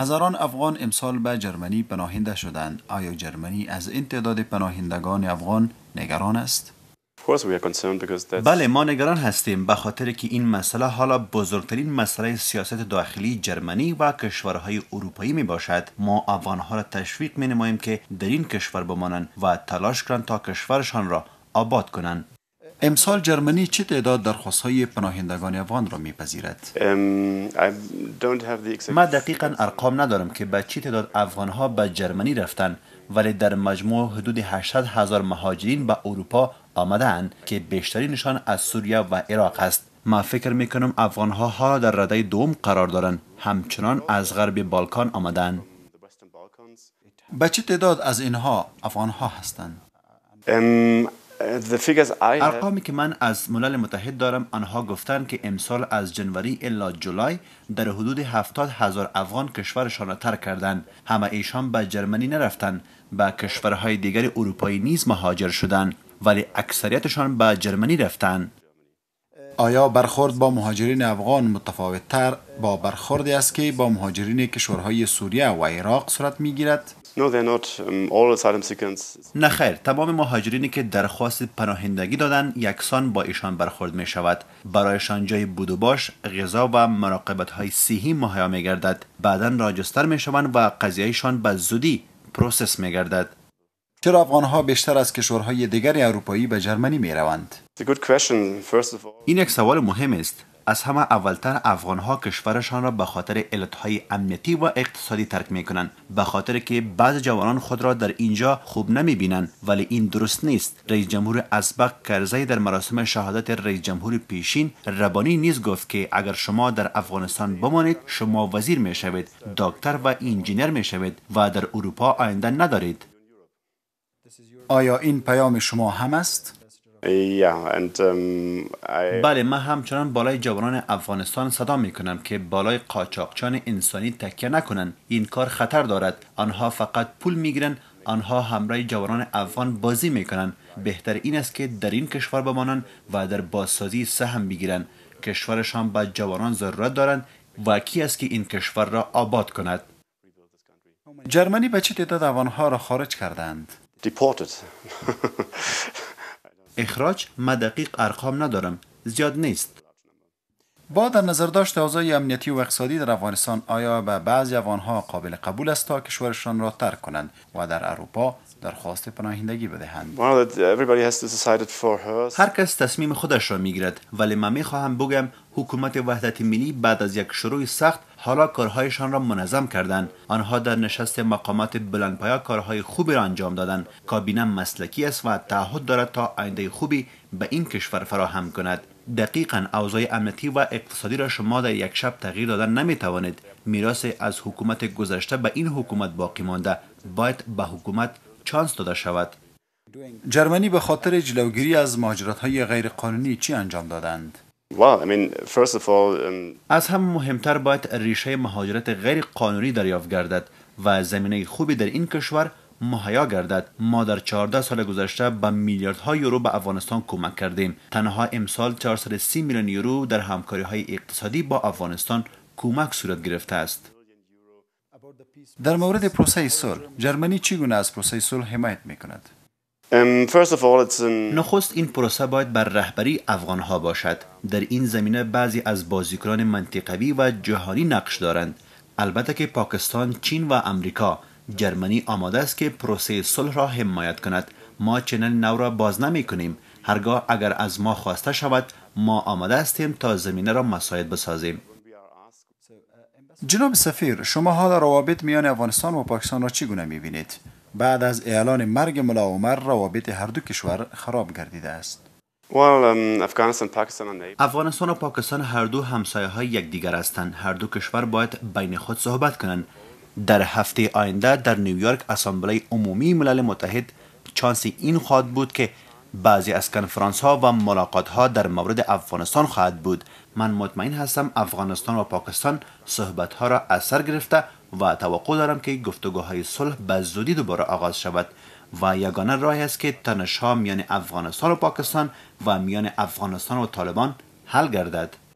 هزاران افغان امسال به جرمنی پناهنده شدند آیا جرمنی از این تعداد پناهندگان افغان نگران است بله ما نگران هستیم به خاطر که این مسئله حالا بزرگترین مسئله سیاست داخلی جرمنی و کشورهای اروپایی می باشد ما افغانها را تشویق می نماییم که در این کشور بمانند و تلاش کنند تا کشورشان را آباد کنند امسال جرمنی چه تعداد درخواست های پناهندگان افغان را میپذیرد؟ um, ما دقیقا ارقام ندارم که به چه تعداد افغان ها به جرمنی رفتن ولی در مجموع حدود 800 هزار مهاجرین به اروپا آمدن که بیشترینشان از سوریه و عراق است ما فکر میکنم افغان ها ها در رده دوم قرار دارن همچنان از غرب بالکان آمدن به چه تعداد از اینها افغان ها هستند؟ um, ارقامی که من از ملل متحد دارم آنها گفتند که امسال از جنوری الا جولای در حدود هفتاد هزار افغان کشورشان را ترک کردند همه ایشان به جرمنی نرفتند به کشورهای دیگر اروپایی نیز مهاجر شدند ولی اکثریتشان به جرمنی رفتند آیا برخورد با مهاجرین افغان متفاوتتر با برخوردی است که با مهاجرین کشورهای سوریه و عراق صورت میگیرد Um, نخیر تمام مهاجرینی که درخواست پناهندگی دادن یکسان با ایشان برخورد می شود برایشان جای بود و باش غذا و مراقبت های سیهی مهیا می گردد بعدا راجستر می و قضیهشان به زودی پروسس می گردد چرا افغان ها بیشتر از کشورهای دیگر اروپایی به جرمنی می روند؟ این یک سوال مهم است از همه اولتر افغان ها کشورشان را به خاطر علت های امنیتی و اقتصادی ترک می کنند به خاطر که بعض جوانان خود را در اینجا خوب نمی بینند ولی این درست نیست رئیس جمهور اسبق کرزی در مراسم شهادت رئیس جمهور پیشین ربانی نیز گفت که اگر شما در افغانستان بمانید شما وزیر می شوید دکتر و انجینر می شوید و در اروپا آینده ندارید آیا این پیام شما هم است Um, بله من همچنان بالای جوانان افغانستان صدا می کنم که بالای قاچاقچان انسانی تکیه نکنند این کار خطر دارد آنها فقط پول میگیرند آنها همراه جوانان افغان بازی می کنند بهتر این است که در این کشور بمانند و در بازسازی سهم بگیرند کشورشان به جوانان ضرورت دارند و کی است که این کشور را آباد کند جرمنی به چه تعداد افغانها را خارج کردند اخراج ما دقیق ارقام ندارم زیاد نیست با در نظر داشت اوضاع امنیتی و اقتصادی در افغانستان آیا به بعضی افغانها قابل قبول است تا کشورشان را ترک کنند و در اروپا درخواست پناهندگی بدهند هر کس تصمیم خودش را میگیرد ولی من میخواهم بگم حکومت وحدت ملی بعد از یک شروع سخت حالا کارهایشان را منظم کردند آنها در نشست مقامات بلندپایا کارهای خوبی را انجام دادند کابینه مسلکی است و تعهد دارد تا آینده خوبی به این کشور فراهم کند دقیقا اوضاع امنیتی و اقتصادی را شما در یک شب تغییر دادن نمی توانید میراث از حکومت گذشته به این حکومت باقی مانده باید به حکومت چانس داده شود جرمنی به خاطر جلوگیری از مهاجرت های غیرقانونی چی انجام دادند؟ Um, از هم مهمتر باید ریشه مهاجرت غیر قانونی دریافت گردد و زمینه خوبی در این کشور مهیا گردد ما در 14 سال گذشته به میلیاردها یورو به افغانستان کمک کردیم تنها امسال 430 میلیون یورو در همکاری های اقتصادی با افغانستان کمک صورت گرفته است در مورد پروسه صلح جرمنی گونه از پروسه صلح حمایت می کند Um, نخست این پروسه باید بر رهبری افغان ها باشد در این زمینه بعضی از بازیکنان منطقوی و جهانی نقش دارند البته که پاکستان چین و امریکا جرمنی آماده است که پروسه صلح را حمایت کند ما چنل نو را باز نمی کنیم هرگاه اگر از ما خواسته شود ما آماده هستیم تا زمینه را مساعد بسازیم جناب سفیر شما حال روابط میان افغانستان و پاکستان را چگونه بینید؟ بعد از اعلان مرگ ملا عمر روابط هر دو کشور خراب گردیده است um, افغانستان و پاکستان هر دو همسایه های یکدیگر هستند هر دو کشور باید بین خود صحبت کنند در هفته آینده در نیویورک اسامبله عمومی ملل متحد چانس این خواهد بود که بعضی از کنفرانس ها و ملاقات ها در مورد افغانستان خواهد بود من مطمئن هستم افغانستان و پاکستان صحبت ها را اثر گرفته و توقع دارم که گفتگوهای صلح به زودی دوباره آغاز شود و یگانه راهی است که تنشها میان افغانستان و پاکستان و میان افغانستان و طالبان حل گردد